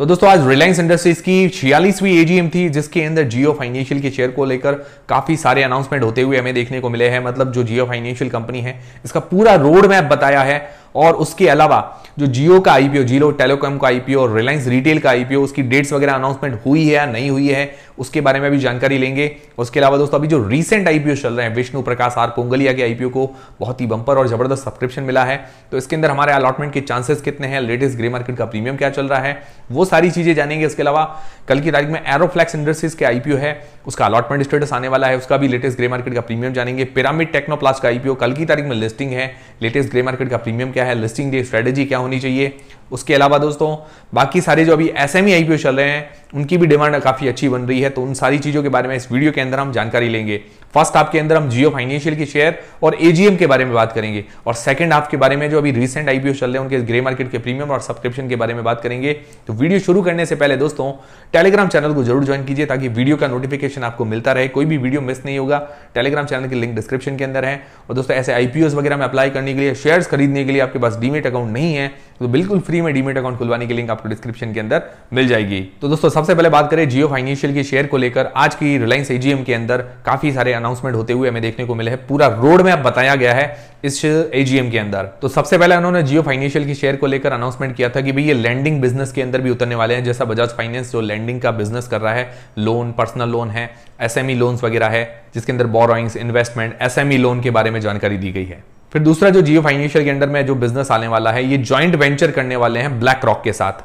तो दोस्तों आज रिलायंस इंडस्ट्रीज की छियालीसवीं एजीएम थी जिसके अंदर जियो फाइनेंशियल के शेयर को लेकर काफी सारे अनाउंसमेंट होते हुए हमें देखने को मिले हैं मतलब जो जियो फाइनेंशियल कंपनी है इसका पूरा रोड मैप बताया है और उसके अलावा जो जियो का आईपीओ जियो टेलीकॉम का आईपीओ और रिलायंस रिटेल का आईपीओ उसकी डेट्स वगैरह अनाउंसमेंट हुई है या नहीं हुई है उसके बारे में भी जानकारी लेंगे उसके अलावा दोस्तों अभी जो रीसेंट आईपीओ चल रहे हैं विष्णु प्रकाश आर पोंगलिया के आईपीओ को बहुत ही बंपर और जबरदस्त सब्सक्रिप्शन मिला है तो इसके अंदर हमारे अलॉटमेंट के चांसेस कितने हैं लेटेस्ट ग्रे मार्केट का प्रीमियम क्या चल रहा है वो सारी चीजें जानेंगे इसके अलावा कल की तारीख में एरोफ्लैक्स इंडस्ट्रीज के आईपीओ है उसका अलॉटमेंट स्टेटस आने वाला है उसका भी लेटेस्ट ग्रे मार्केट का प्रीमियम जानेंगे पिरामिड टेक्नोप्लास का आईपीओ कल की तारीख में लिस्टिंग है लेटेस्ट ग्रे मार्केट का प्रीमियम क्या क्या है लिस्टिंग डे स्ट्रेटेजी क्या होनी चाहिए उसके अलावा दोस्तों बाकी सारे जो अभी एस एम चल रहे हैं उनकी भी डिमांड काफ़ी अच्छी बन रही है तो उन सारी चीज़ों के बारे में इस वीडियो के अंदर हम जानकारी लेंगे फर्स्ट हाफ के अंदर हम जियो फाइनेंशियल के शेयर और एजीएम के बारे में बात करेंगे और सेकंड हाफ के बारे में जो अभी रिसेंट आईपीओ चल रहे हैं उनके ग्रे मार्केट के प्रीमियम और सब्सक्रिप्शन के बारे में बात करेंगे तो वीडियो शुरू करने से पहले दोस्तों टेलीग्राम चैनल को जरूर ज्वाइन कीजिए ताकि वीडियो का नोटिफिकेशन आपको मिलता रहे कोई भी वीडियो मिस नहीं होगा टेलीग्राम चैनल की लिंक डिस्क्रिप्शन के अंदर है और दोस्तों ऐसे आईपीओ वगैरह में अप्लाई करने के लिए शेयर खरीदने के लिए आपके पास डीमेट अकाउंट नहीं है तो बिल्कुल फ्री में डीमेट अकाउंट खुलवाने की लिंक आपको डिस्क्रिप्शन के अंदर मिल जाएगी तो दोस्तों सबसे पहले बात करें जियो फाइनेंशियल के शेयर को लेकर आज की रिलायंस एजीएम के अंदर काफी सारे अनाउंसमेंट होते हुए हमें देखने को मिले हैं पूरा रोड में बताया गया है इस एजीएम के अंदर तो सबसे पहले उन्होंने जियो फाइनेंशियल के शेयर को लेकर अनाउंसमेंट किया था कि भाई ये लैंडिंग बिजनेस के अंदर भी उतरने वाले हैं जैसा बजाज फाइनेंस जो लैंडिंग का बिजनेस कर रहा है लोन पर्सनल लोन है एसएमई लोन्स e वगैरह है जिसके अंदर बोरोइंग्स इन्वेस्टमेंट एसएमई लोन के बारे में जानकारी दी गई है फिर दूसरा जो जियो फाइनेंशियल के अंडर में जो बिजनेस आने वाला है ये ज्वाइंट वेंचर करने वाले हैं ब्लैक रॉक के साथ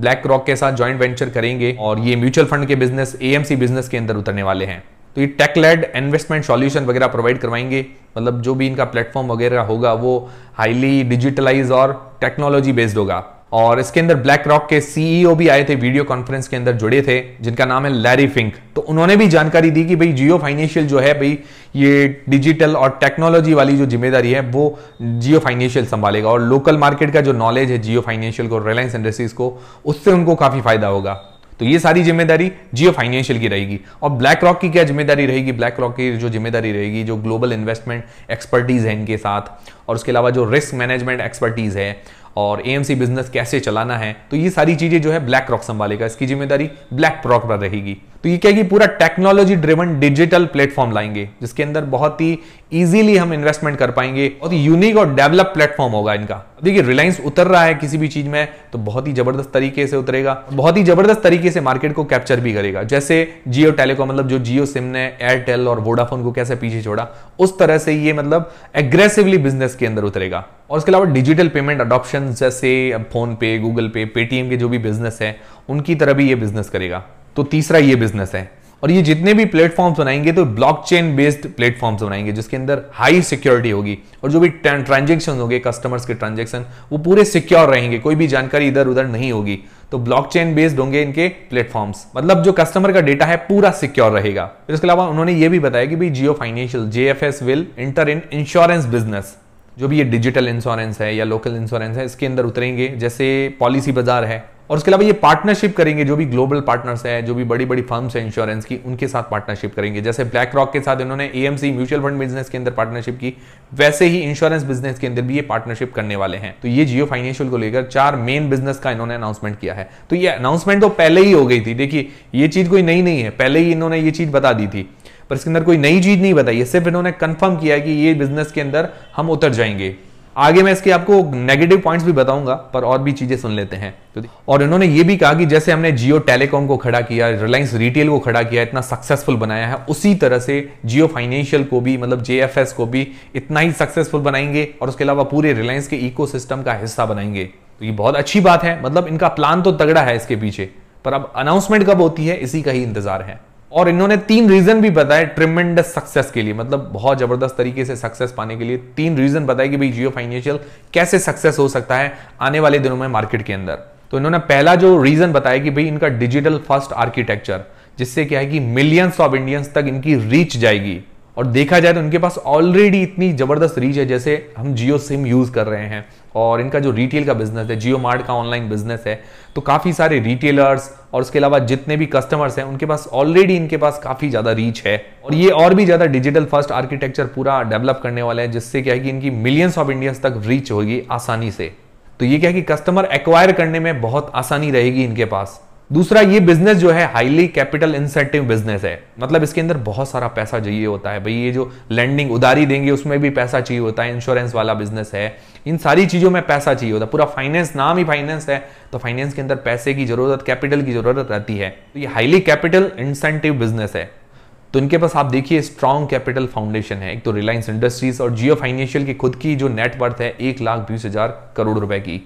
ब्लैक रॉक के साथ ज्वाइंट वेंचर करेंगे और ये म्यूचुअल फंड के बिजनेस एएमसी बिजनेस के अंदर उतरने वाले हैं तो ये टेक लेड इन्वेस्टमेंट सॉल्यूशन वगैरह प्रोवाइड करवाएंगे मतलब जो भी इनका प्लेटफॉर्म वगैरह होगा वो हाईली डिजिटलाइज और टेक्नोलॉजी बेस्ड होगा और इसके अंदर ब्लैक रॉक के सीईओ e भी आए थे वीडियो कॉन्फ्रेंस के अंदर जुड़े थे जिनका नाम है लैरी फिंक तो उन्होंने भी जानकारी दी कि भाई जियो फाइनेंशियल जो है भाई ये डिजिटल और टेक्नोलॉजी वाली जो जिम्मेदारी है वो जियो फाइनेंशियल संभालेगा और लोकल मार्केट का जो नॉलेज है जियो फाइनेंशियल को रिलायंस इंडस्ट्रीज को उससे उनको काफ़ी फायदा होगा तो ये सारी जिम्मेदारी जियो फाइनेंशियल की रहेगी और ब्लैक रॉक की क्या जिम्मेदारी रहेगी ब्लैक रॉक की जो जिम्मेदारी रहेगी जो ग्लोबल इन्वेस्टमेंट एक्सपर्टीज़ है इनके साथ और उसके अलावा जो रिस्क मैनेजमेंट एक्सपर्टीज़ है और ए बिजनेस कैसे चलाना है तो ये सारी चीज़ें जो है ब्लैक रॉक संभालेगा इसकी जिम्मेदारी ब्लैक रॉक पर रहेगी तो ये क्या कि पूरा टेक्नोलॉजी ड्रिवन डिजिटल प्लेटफॉर्म लाएंगे जिसके अंदर बहुत ही इजीली हम इन्वेस्टमेंट कर पाएंगे बहुत ही यूनिक और डेवलप प्लेटफॉर्म होगा इनका देखिए रिलायंस उतर रहा है किसी भी चीज में तो बहुत ही जबरदस्त तरीके से उतरेगा बहुत ही जबरदस्त तरीके से मार्केट को कैप्चर भी करेगा जैसे जियो टेलीकॉम मतलब जो जियो सिम ने एयरटेल और वोडाफोन को कैसे पीछे छोड़ा उस तरह से ये मतलब एग्रेसिवली बिजनेस के अंदर उतरेगा और उसके अलावा डिजिटल पेमेंट अडोप्शन जैसे PhonePe Google Pay Paytm के जो भी बिजनेस है उनकी तरह भी ये बिजनेस करेगा तो तीसरा ये बिजनेस है और ये जितने भी प्लेटफॉर्म्स बनाएंगे तो ब्लॉकचेन बेस्ड प्लेटफॉर्म्स बनाएंगे जिसके अंदर हाई सिक्योरिटी होगी और जो भी ट्रांजेक्शन होंगे कस्टमर्स के ट्रांजेक्शन वो पूरे सिक्योर रहेंगे कोई भी जानकारी इधर उधर नहीं होगी तो ब्लॉकचेन बेस्ड होंगे इनके प्लेटफॉर्म्स मतलब जो कस्टमर का डेटा है पूरा सिक्योर रहेगा फिर इसके अलावा उन्होंने ये भी बताया कि भाई जियो फाइनेंशियल जे will enter in insurance business जो भी ये डिजिटल इंश्योरेंस है या लोकल इंश्योरेंस है इसके अंदर उतरेंगे जैसे पॉलिसी बाजार है और उसके अलावा ये पार्टनरशिप करेंगे जो भी ग्लोबल पार्टनर्स हैं जो भी बड़ी बड़ी फर्म्स हैं इंश्योरेंस की उनके साथ पार्टनरशिप करेंगे जैसे ब्लैक रॉक के साथ इन्होंने एएमसी म्यूचुअल फंड बिजनेस के अंदर पार्टनरशिप की वैसे ही इंश्योरेंस बिजनेस के अंदर भी ये पार्टनरशिप करने वाले हैं तो ये जियो फाइनेंशियल को लेकर चार मेन बिजनेस का इन्होंने अनाउंसमेंट किया है तो ये अनाउंसमेंट तो पहले ही हो गई थी देखिए ये चीज कोई नई नहीं है पहले ही इन्होंने ये चीज बता दी थी पर इसके अंदर कोई नई चीज नहीं बताई सिर्फ इन्होंने कंफर्म किया कि ये बिजनेस के अंदर हम उतर जाएंगे आगे मैं इसके आपको नेगेटिव पॉइंट्स भी बताऊंगा पर और भी चीजें सुन लेते हैं तो और इन्होंने ये भी कहा कि जैसे हमने जियो टेलीकॉम को खड़ा किया रिलायंस रिटेल को खड़ा किया इतना सक्सेसफुल बनाया है उसी तरह से जियो फाइनेंशियल को भी मतलब जे को भी इतना ही सक्सेसफुल बनाएंगे और उसके अलावा पूरे रिलायंस के इको का हिस्सा बनाएंगे तो ये बहुत अच्छी बात है मतलब इनका प्लान तो तगड़ा है इसके पीछे पर अब अनाउंसमेंट कब होती है इसी का ही इंतजार है और इन्होंने तीन रीजन भी बताए ट्रिमेंडस सक्सेस के लिए मतलब बहुत जबरदस्त तरीके से सक्सेस पाने के लिए तीन रीजन बताए कि भाई जियो फाइनेंशियल कैसे सक्सेस हो सकता है आने वाले दिनों में मार्केट के अंदर तो इन्होंने पहला जो रीजन बताया कि भाई इनका डिजिटल फर्स्ट आर्किटेक्चर जिससे क्या है कि मिलियंस ऑफ इंडियंस तक इनकी रीच जाएगी और देखा जाए तो इनके पास ऑलरेडी इतनी ज़बरदस्त रीच है जैसे हम जियो सिम यूज़ कर रहे हैं और इनका जो रिटेल का बिजनेस है जियो मार्ट का ऑनलाइन बिजनेस है तो काफ़ी सारे रिटेलर्स और उसके अलावा जितने भी कस्टमर्स हैं उनके पास ऑलरेडी इनके पास काफ़ी ज़्यादा रीच है और ये और भी ज़्यादा डिजिटल फर्स्ट आर्किटेक्चर पूरा डेवलप करने वाले हैं जिससे क्या है कि इनकी मिलियंस ऑफ इंडियंस तक रीच होगी आसानी से तो ये क्या है कि कस्टमर एक्वायर करने में बहुत आसानी रहेगी इनके पास दूसरा ये बिजनेस जो है हाईली कैपिटल इंसेंटिव बिजनेस है मतलब इसके अंदर बहुत सारा पैसा चाहिए होता है भाई ये जो लैंडिंग उधारी देंगे उसमें भी पैसा चाहिए होता है इंश्योरेंस वाला बिजनेस है इन सारी चीज़ों में पैसा चाहिए होता है पूरा फाइनेंस नाम ही फाइनेंस है तो फाइनेंस के अंदर पैसे की जरूरत कैपिटल की जरूरत रहती है तो ये हाईली कैपिटल इंसेंटिव बिजनेस है तो इनके पास आप देखिए स्ट्रॉन्ग कैपिटल फाउंडेशन है एक तो रिलायंस इंडस्ट्रीज और जियो फाइनेंशियल की खुद की जो नेटवर्थ है एक लाख बीस हजार करोड़ रुपए की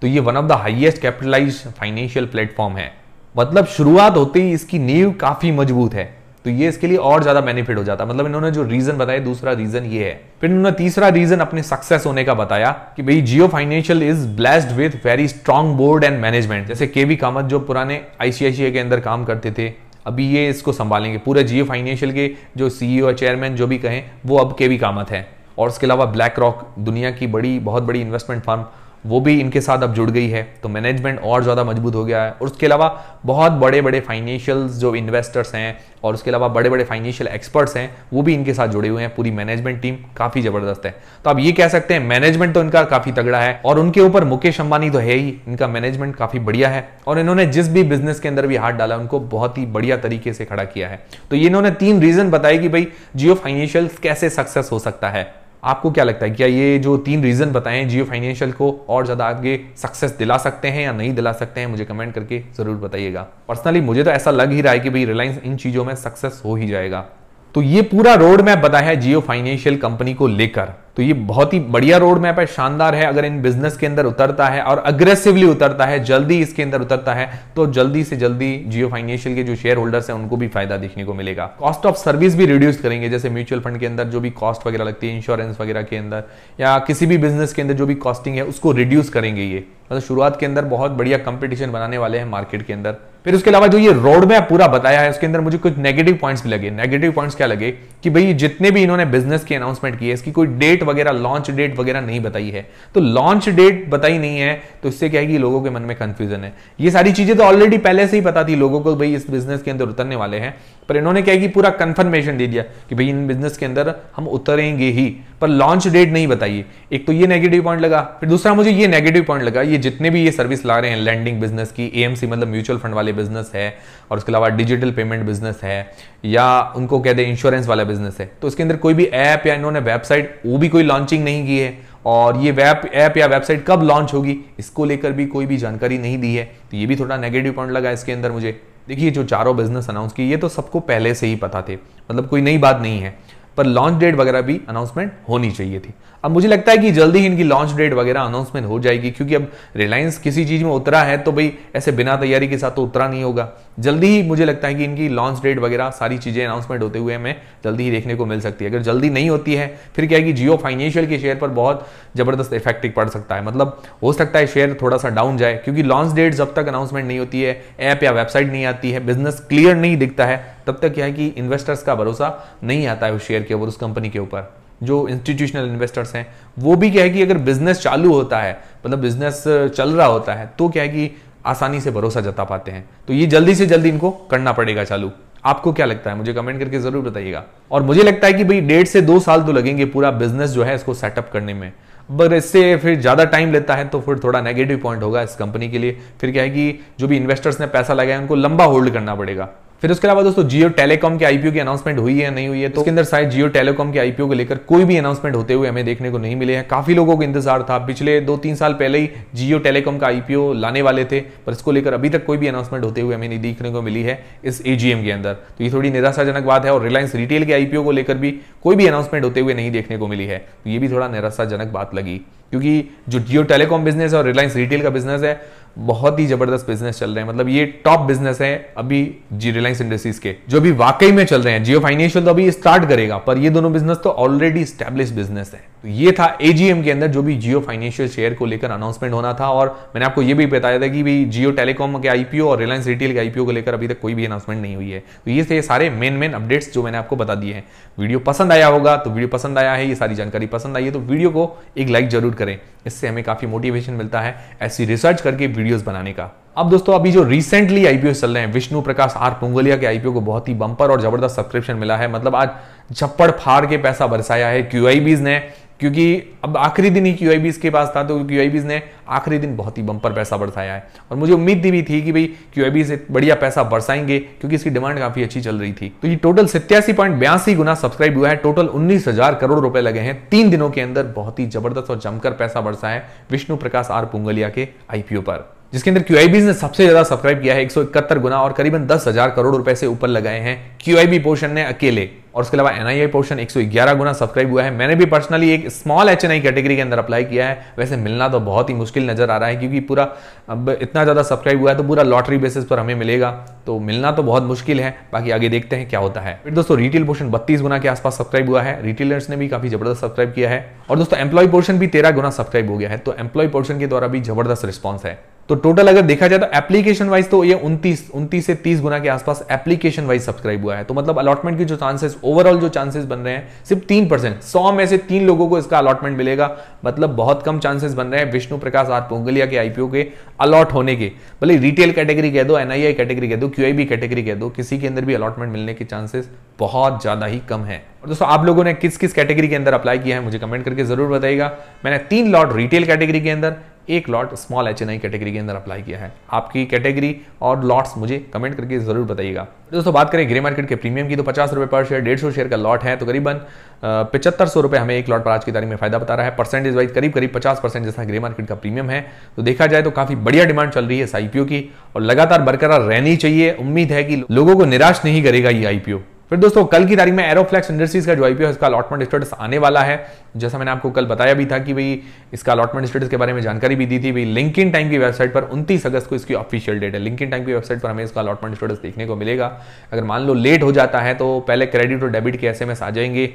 तो ये one of the highest capitalise financial platform है मतलब शुरुआत होते ही इसकी नींव काफी मजबूत है तो ये इसके लिए और ज्यादा बेनिफिट हो जाता मतलब इन्होंने जो रीजन बताया दूसरा रीजन ये है फिर इन्होंने तीसरा रीजन अपने सक्सेस होने का बताया कि भाई Jio financial is blessed with very strong board and management जैसे के वी कामत जो पुराने आईसीआईसी के अंदर काम करते थे अभी ये इसको संभालेंगे पूरे जियो फाइनेंशियल के जो सीईओ और चेयरमैन जो भी कहें वो अब के वी कामत है और उसके अलावा ब्लैक रॉक दुनिया की बड़ी बहुत बड़ी इन्वेस्टमेंट फर्म वो भी इनके साथ अब जुड़ गई है तो मैनेजमेंट और ज़्यादा मजबूत हो गया है और उसके अलावा बहुत बड़े बड़े फाइनेंशियल जो इन्वेस्टर्स हैं और उसके अलावा बड़े बड़े फाइनेंशियल एक्सपर्ट्स हैं वो भी इनके साथ जुड़े हुए हैं पूरी मैनेजमेंट टीम काफ़ी ज़बरदस्त है तो आप ये कह सकते हैं मैनेजमेंट तो इनका काफ़ी तगड़ा है और उनके ऊपर मुकेश अंबानी तो है ही इनका मैनेजमेंट काफ़ी बढ़िया है और इन्होंने जिस भी बिजनेस के अंदर भी हाथ डाला उनको बहुत ही बढ़िया तरीके से खड़ा किया है तो ये इन्होंने तीन रीज़न बताए कि भाई जियो फाइनेंशियल कैसे सक्सेस हो सकता है आपको क्या लगता है क्या ये जो तीन रीज़न बताएं जियो फाइनेंशियल को और ज़्यादा आगे सक्सेस दिला सकते हैं या नहीं दिला सकते हैं मुझे कमेंट करके ज़रूर बताइएगा पर्सनली मुझे तो ऐसा लग ही रहा है कि भाई रिलायंस इन चीज़ों में सक्सेस हो ही जाएगा तो ये पूरा रोड मैप बताया है जियो फाइनेंशियल कंपनी को लेकर तो ये बहुत ही बढ़िया रोड मैप है शानदार है अगर इन बिजनेस के अंदर उतरता है और अग्रेसिवली उतरता है जल्दी इसके अंदर उतरता है तो जल्दी से जल्दी जियो फाइनेंशियल के जो शेयर होल्डर्स हैं उनको भी फायदा देखने को मिलेगा कॉस्ट ऑफ सर्विस भी रिड्यूस करेंगे जैसे म्यूचुअल फंड के अंदर जो भी कॉस्ट वगैरह लगती है इंश्योरेंस वगैरह के अंदर या किसी भी बिजनेस के अंदर जो भी कॉस्टिंग है उसको रिड्यूस करेंगे ये मतलब शुरुआत के अंदर बहुत बढ़िया कंपटीशन बनाने वाले हैं मार्केट के अंदर फिर उसके अलावा जो ये रोड मैप पूरा बताया है उसके अंदर मुझे कुछ नेगेटिव पॉइंट्स भी लगे नेगेटिव पॉइंट्स क्या लगे कि भाई जितने भी इन्होंने बिजनेस की अनाउंसमेंट की है इसकी कोई डेट वगैरह लॉन्च डेट वगैरह नहीं बताई है तो लॉन्च डेट बताई नहीं है तो इससे क्या है कि लोगों के मन में कंफ्यूजन है ये सारी चीजें तो ऑलरेडी पहले से ही पता थी लोगों को भाई इस बिजनेस के अंदर उतरने वाले हैं पर इन्होंने क्या है कि पूरा कंफर्मेशन दे दिया कि भाई इन बिजनेस के अंदर हम उतरेंगे ही पर लॉन्च डेट नहीं बताइए एक तो ये नेगेटिव पॉइंट लगा फिर दूसरा मुझे ये नेगेटिव पॉइंट लगा ये जितने भी ये सर्विस ला रहे हैं लैंडिंग बिजनेस की ए मतलब म्यूचुअल फंड वाले बिजनेस है और उसके अलावा डिजिटल पेमेंट बिजनेस है या उनको कह दें इंश्योरेंस वाला बिजनेस है तो उसके अंदर कोई भी ऐप या इन्होंने वेबसाइट वो भी कोई लॉन्चिंग नहीं की है और ये वेब ऐप या वेबसाइट कब लॉन्च होगी इसको लेकर भी कोई भी जानकारी नहीं दी है तो ये भी थोड़ा नेगेटिव पॉइंट लगा इसके अंदर मुझे देखिए जो चारों बिजनेस अनाउंस किए ये तो सबको पहले से ही पता थे मतलब कोई नई बात नहीं है पर लॉन्च डेट वगैरह भी अनाउंसमेंट होनी चाहिए थी अब मुझे लगता है कि जल्दी ही इनकी लॉन्च डेट वगैरह अनाउंसमेंट हो जाएगी क्योंकि अब रिलायंस किसी चीज़ में उतरा है तो भाई ऐसे बिना तैयारी के साथ तो उतरा नहीं होगा जल्दी ही मुझे लगता है कि इनकी लॉन्च डेट वगैरह सारी चीज़ें अनाउंसमेंट होते हुए हमें जल्दी ही देखने को मिल सकती है अगर जल्दी नहीं होती है फिर क्या है कि जियो फाइनेंशियल के शेयर पर बहुत ज़बरदस्त इफेक्टिव पड़ सकता है मतलब हो सकता है शेयर थोड़ा सा डाउन जाए क्योंकि लॉन्च डेट जब तक अनाउंसमेंट नहीं होती है ऐप या वेबसाइट नहीं आती है बिजनेस क्लियर नहीं दिखता है तब तक क्या है कि इन्वेस्टर्स का भरोसा नहीं आता है उस शेयर के ऊपर उस कंपनी के ऊपर जो इंस्टीट्यूशनल इन्वेस्टर्स हैं वो भी क्या है कि अगर बिजनेस चालू होता है मतलब बिजनेस चल रहा होता है तो क्या है कि आसानी से भरोसा जता पाते हैं तो ये जल्दी से जल्दी इनको करना पड़ेगा चालू आपको क्या लगता है मुझे कमेंट करके जरूर बताइएगा और मुझे लगता है कि भाई डेढ़ से दो साल तो लगेंगे पूरा बिजनेस जो है इसको सेटअप करने में अगर इससे फिर ज़्यादा टाइम लेता है तो फिर थोड़ा नेगेटिव पॉइंट होगा इस कंपनी के लिए फिर क्या है कि जो भी इन्वेस्टर्स ने पैसा लगाया उनको लंबा होल्ड करना पड़ेगा फिर उसके अलावा दोस्तों जियो टेलीकॉम के आईपीओ की अनाउंसमेंट हुई है नहीं हुई है तो उसके अंदर शायद जियो टेलीकॉम के आईपीओ को लेकर कोई भी अनाउंसमेंट होते हुए हमें देखने को नहीं मिले हैं काफी लोगों को इंतजार था पिछले दो तीन साल पहले ही जियो टेलीकॉम का आईपीओ लाने वाले थे पर इसको लेकर अभी तक कोई भी अनाउंसमेंट होते हुए हमें नहीं देखने को मिली है इस एजीएम के अंदर तो ये थोड़ी निराशाजनक बात है और रिलायंस रिटेल के आईपीओ को लेकर भी कोई भी अनाउंसमेंट होते हुए नहीं देखने को मिली है तो ये भी थोड़ा निराशाजनक बात लगी क्योंकि जो जियो टेलीकॉम बिजनेस है और रिलायंस रिटेल का बिजनेस है बहुत ही जबरदस्त बिजनेस चल रहे हैं मतलब ये टॉप बिजनेस है अभी जी रिलायंस इंडस्ट्रीज के जो अभी वाकई में चल रहे हैं जियो फाइनेंशियल तो अभी स्टार्ट करेगा पर ये दोनों बिजनेस तो ऑलरेडी स्टैब्लिश बिजनेस है तो ये था एजीएम के अंदर जो भी जियो फाइनेंशियल शेयर को लेकर अनाउंसमेंट होना था और मैंने आपको ये भी बताया था कि भाई जियो टेलीकॉम के आईपीओ और रिलायंस रिटेल के आईपीओ को लेकर अभी तक कोई भी अनाउंसमेंट नहीं हुई है तो ये थे सारे मेन मेन अपडेट्स जो मैंने आपको बता दिए हैं वीडियो पसंद आया होगा तो वीडियो पसंद आया है ये सारी जानकारी पसंद आई है तो वीडियो को एक लाइक जरूर करें इससे हमें काफी मोटिवेशन मिलता है ऐसी रिसर्च करके वीडियोस बनाने का अब दोस्तों अभी जो रिसेंटली आईपीओ चल रहे हैं विष्णु प्रकाश आर पुंगलिया के आईपीओ को बहुत ही बंपर और जबरदस्त सब्सक्रिप्शन मिला है मतलब आज झप्पड़ फाड़ के पैसा बरसाया है क्यू ने क्योंकि अब आखिरी दिन ही क्यू के पास था तो क्यू ने आखिरी दिन बहुत ही बम्पर पैसा बरसाया है और मुझे उम्मीद भी थी कि भाई क्यू से बढ़िया पैसा बरसाएंगे क्योंकि इसकी डिमांड काफी अच्छी चल रही थी तो ये टोटल सत्यासी पॉइंट बयासी गुना सब्सक्राइब हुआ है टोटल उन्नीस हजार करोड़ रुपए लगे हैं तीन दिनों के अंदर बहुत ही जबरदस्त और जमकर पैसा बरसा है विष्णु प्रकाश आर पुंगलिया के आईपीओ पर जिसके अंदर क्यू ने सबसे ज्यादा सब्सक्राइब किया है एक गुना और करीबन दस हजार करोड़ रुपए से ऊपर लगाए हैं क्यू पोर्शन ने अकेले और उसके अलावा एनआईआई पोर्शन 111 गुना सब्सक्राइब हुआ है मैंने भी पर्सनली एक स्मॉल एच कैटेगरी के अंदर अप्लाई किया है वैसे मिलना तो बहुत ही मुश्किल नजर आ रहा है क्योंकि पूरा अब इतना ज़्यादा सब्सक्राइब हुआ है तो पूरा लॉटरी बेसिस पर हमें मिलेगा तो मिलना तो बहुत मुश्किल है बाकी आगे देखते हैं क्या होता है फिर दोस्तों रिटेल पोर्शन बत्तीस गुना के आसपास सब्सक्राइब हुआ है रिटेलर्स ने भी काफी जबरदस्त सब्सक्राइब किया है और दोस्तों एम्प्लॉय पोर्शन भी तेरह गुना सब्सक्राइब हो गया है तो एम्प्लॉय पोर्शन के द्वारा भी जबरदस्त रिस्पॉन्स है तो टोटल अगर देखा जाए तो एप्लीकेशन वाइज तो ये 29 उनतीस से 30 गुना के आसपास एप्लीकेशन वाइज सब्सक्राइब हुआ है तो मतलब अलॉटमेंट की जो चांसेस ओवरऑल जो चांसेस बन रहे हैं सिर्फ तीन परसेंट सौ में से तीन लोगों को इसका अलॉटमेंट मिलेगा मतलब बहुत कम चांसेस बन रहे हैं विष्णु प्रकाश आर पोंगलिया के आईपीओ के अलॉट होने के भले रिटेल कैटेगरी कह दो एनआईआई कैटेगरी कह दो क्यूआईबी कैटेगरी कह दो किसी के अंदर भी अलॉटमेंट मिलने के चांसेस बहुत ज्यादा ही कम है और दोस्तों आप लोगों ने किस किस कैटेगरी के अंदर अप्लाई किया है मुझे कमेंट करके जरूर बताइएगा मैंने तीन लॉट रिटेल कैटेगरी के अंदर एक लॉट स्मॉल एच कैटेगरी के अंदर अप्लाई किया है आपकी कैटेगरी और लॉट्स मुझे कमेंट करके जरूर बताइएगा दोस्तों बात करें ग्रे मार्केट के प्रीमियम की तो पचास रुपये पर शेयर डेढ़ सौ शेयर का लॉट है तो करीबन पचहत्तर सौ रुपये हमें एक लॉट पर आज की तारीख में फायदा बता रहा है परसेंटेज वाइज करीब करीब पचास परसेंट जैसा ग्रे मार्केट का प्रीमियम है तो देखा जाए तो काफी बढ़िया डिमांड चल रही है इस आईपीओ की और लगातार बरकरार रहनी चाहिए उम्मीद है कि लोगों को निराश नहीं करेगा ये आईपीओ फिर दोस्तों कल की तारीख में एरोफ्लेक्स इंडस्ट्रीज का जो आईपीओ इसका अलॉटमेंट स्टेटस आने वाला है जैसा मैंने आपको कल बताया भी था कि भाई इसका अलॉटमेंट स्टेटस के बारे में जानकारी भी दी थी भाई लिंक इन टाइम की वेबसाइट पर उनतीस अगस्त को इसकी ऑफिशियल डेट है लिंक इन टाइम की वेबसाइट पर हमें इसका अलॉटमेंट स्टेटस देखने को मिलेगा अगर मान लो लेट हो जाता है तो पहले क्रेडिट और डेबिट के एस आ जाएंगे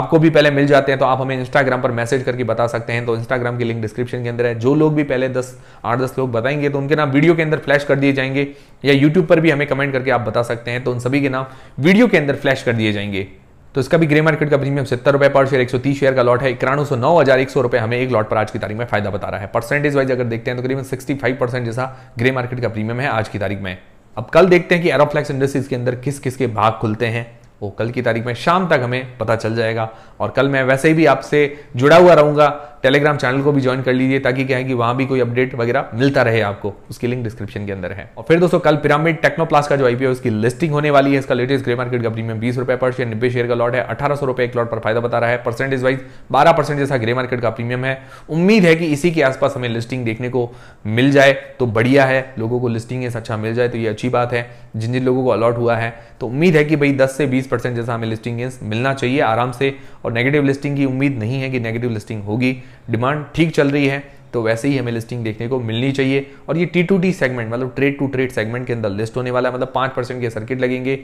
आपको भी पहले मिल जाते हैं तो आप हमें इंस्टाग्राम पर मैसेज करके बता सकते हैं तो इंस्टाग्राम की लिंक डिस्क्रिप्शन के अंदर है जो लोग भी पहले दस आठ दस लोग बताएंगे तो उनके नाम वीडियो के अंदर फ्लैश कर दिए जाएंगे या यूट्यूब पर भी हमें कमेंट करके आप बता सकते हैं तो उन सभी के नाम वीडियो के अंदर फ्लैश कर दिए जाएंगे तो इसका भी ग्रे मार्केट का प्रीमियम सत्तर रुपए पर शेयर एक सौ तीस शेयर का लॉट है इक्यानवे सौ नौ हजार एक सौ रुपए हमें एक लॉट पर आज की तारीख में फायदा बता रहा है परसेंटेज वाइज अगर देखते हैं तो करीबन सिक्सटी फाइव परसेंट जैसा ग्रे मार्केट का प्रीमियम है आज की तारीख में अब कल देखते हैं कि एरोफ्लैक्स इंडस्ट्रीज के अंदर किस किस के भाग खुलते हैं वो कल की तारीख में शाम तक हमें पता चल जाएगा और कल मैं वैसे भी आपसे जुड़ा हुआ रहूंगा टेलीग्राम चैनल को भी ज्वाइन कर लीजिए ताकि क्या है कि वहां भी कोई अपडेट वगैरह मिलता रहे आपको उसकी लिंक डिस्क्रिप्शन के अंदर है और फिर दोस्तों कल पिरामिड टेक्नोप्लास का जो आईपीओ उसकी लिस्टिंग होने वाली है इसका लेटेस्ट ग्रे मार्केट का प्रीमियम बीस रुपए पर शेयर नब्बे शेयर का लॉट है अठारह सौ रुपए एक लॉट पर फायदा बता रहा है परसेंटेज वाइज बारह परसेंट जैसा ग्रे मार्केट का प्रीमियम है उम्मीद है कि इसी के आसपास हमें लिस्टिंग देखने को मिल जाए तो बढ़िया है लोगों को लिस्टिंग अच्छा मिल जाए तो ये अच्छी बात है जिन जिन लोगों को अलॉट हुआ है तो उम्मीद है कि भाई दस से बीस परसेंट जैसा हमें लिस्टिंग मिलना चाहिए आराम से और नेगेटिव लिस्टिंग की उम्मीद नहीं है कि नेगेटिव लिस्टिंग होगी डिमांड ठीक चल रही है तो वैसे ही हमें लिस्टिंग देखने को मिलनी चाहिए और ये टी टू टी सेगमेंट मतलब ट्रेड टू ट्रेड सेगमेंट के अंदर लिस्ट होने वाला है मतलब पाँच परसेंट के सर्किट लगेंगे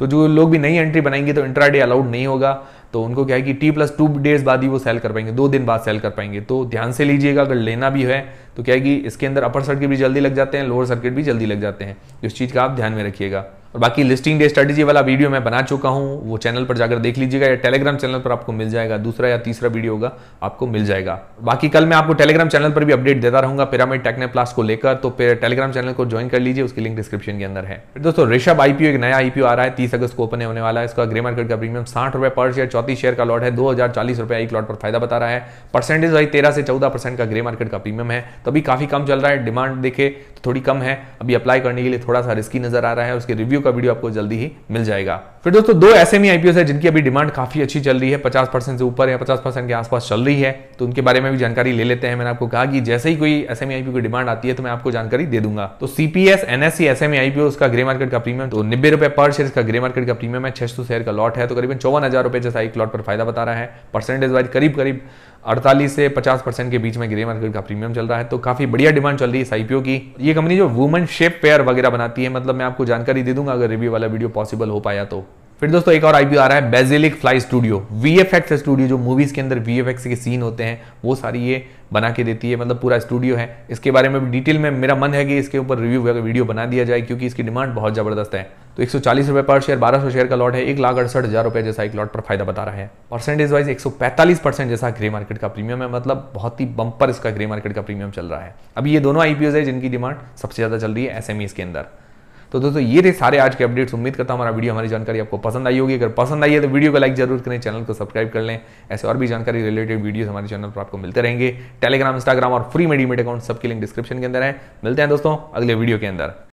तो जो लोग भी नई एंट्री बनाएंगे तो इंट्रा डे अलाउड नहीं होगा तो उनको क्या है कि टी प्लस टू डेज बाद ही वो सेल कर पाएंगे दो दिन बाद सेल कर पाएंगे तो ध्यान से लीजिएगा अगर लेना भी है तो क्या है कि इसके अंदर अपर सर्किट भी जल्दी लग जाते हैं लोअर सर्किट भी जल्दी लग जाते हैं इस चीज़ का आप ध्यान में रखिएगा और बाकी लिस्टिंग डे स्ट्रेटेजी वाला वीडियो मैं बना चुका हूँ वो चैनल पर जाकर देख लीजिएगा या टेलीग्राम चैनल पर आपको मिल जाएगा दूसरा या तीसरा वीडियो होगा आपको मिल जाएगा बाकी कल मैं आपको टेलीग्राम चैनल पर भी अपडेट देता रहूंगा पिरामिड टेक्ने प्लास को लेकर तो फिर टेलीग्राम चैनल को ज्वाइन कर लीजिए उसकी लिंक डिस्क्रिप्शन के अंदर है दोस्तों ऋषभ आईपीओ एक नया आईपीओ आ रहा है तीस अगस्त को ओपन होने वाला है इसका ग्रे मार्केट का प्रीमियम साठ रुपए पर शेयर चौतीस शेयर का लॉट है दो हजार चालीस रुपए एक लॉट पर फायदा बता रहा है परसेंटेज वाइज तेरह से चौदह परसेंट का ग्रे मार्केट का प्रीमियम है तो अभी काफी कम चल रहा है डिमांड देखे तो थोड़ी कम है अभी अप्लाई करने के लिए थोड़ा सा रिस्की नजर आ रहा है उसके रिव्यू का वीडियो आपको जल्दी ही मिल जाएगा फिर दोस्तों दो ऐसे ही आईपीओ है जिनकी अभी डिमांड काफी अच्छी चल रही है पचास परसेंट से ऊपर या पचास परसेंट के आसपास चल रही है तो उनके बारे में भी जानकारी ले लेते हैं मैंने आपको कहा कि जैसे ही कोई एस एम आईपीओ की डिमांड आती है तो मैं आपको जानकारी दे दूंगा तो CPS NSC S M IPO उसका ग्रे मार्केट का प्रीमियम तो नब्बे रुपए पर शेयर का ग्रे मार्केट का प्रीमियम है छह सौ शेयर का लॉट है तो करीबन चौवन हजार रुपए जैसा एक लॉट पर फायदा बता रहा है परसेंटेज वाइज करीब करीब अड़तालीस से पचास परसेंट के बीच में ग्रे मार्केट का प्रीमियम चल रहा है तो काफी बढ़िया डिमांड चल रही है इस आईपीओ की ये कंपनी जो वुमन शेप पेयर वगैरह बनाती है मतलब मैं आपको जानकारी दे दूंगा अगर रिव्यू वाला वीडियो पॉसिबल हो पाया तो फिर दोस्तों एक और आईपीओ आ रहा है Basilic fly studio V studio जो मूवीज के अंदर वी के सीन होते हैं वो सारी ये बना के देती है मतलब पूरा स्टूडियो है इसके बारे में डिटेल में मेरा मन है कि इसके ऊपर रिव्यू वीडियो बना दिया जाए क्योंकि इसकी डिमांड बहुत जबरदस्त है तो एक सौ पर शेयर बारह शेयर का लॉट है एक लाख अड़सठ हज़ार रुपये जैसा एक लॉट पर फायदा बता रहा है परसेंटेज वाइज एक परसेंट जैसा ग्रे मार्केट का प्रीमियम है मतलब बहुत ही बंपर इसका ग्रे मार्केट का प्रीमियम चल रहा है अभी ये दोनों आईपीओज है जिनकी डिमांड सबसे ज़्यादा चल रही है एस के अंदर तो दोस्तों ये थे सारे आज के अपडेट्स उम्मीद करता हूँ हमारा वीडियो हमारी जानकारी आपको पसंद आई होगी अगर पसंद आई है तो वीडियो को लाइक जरूर करें चैनल को सब्सक्राइब कर लें ऐसे और भी जानकारी रिलेटेड वीडियो हमारे चैनल पर आपको मिलते रहेंगे टेलीग्राम इंस्टाग्राम और फ्री मेडीमेट अकाउंट सबके लिंक डिस्क्रिप्शन के अंदर है मिलते हैं दोस्तों अगले वीडियो के अंदर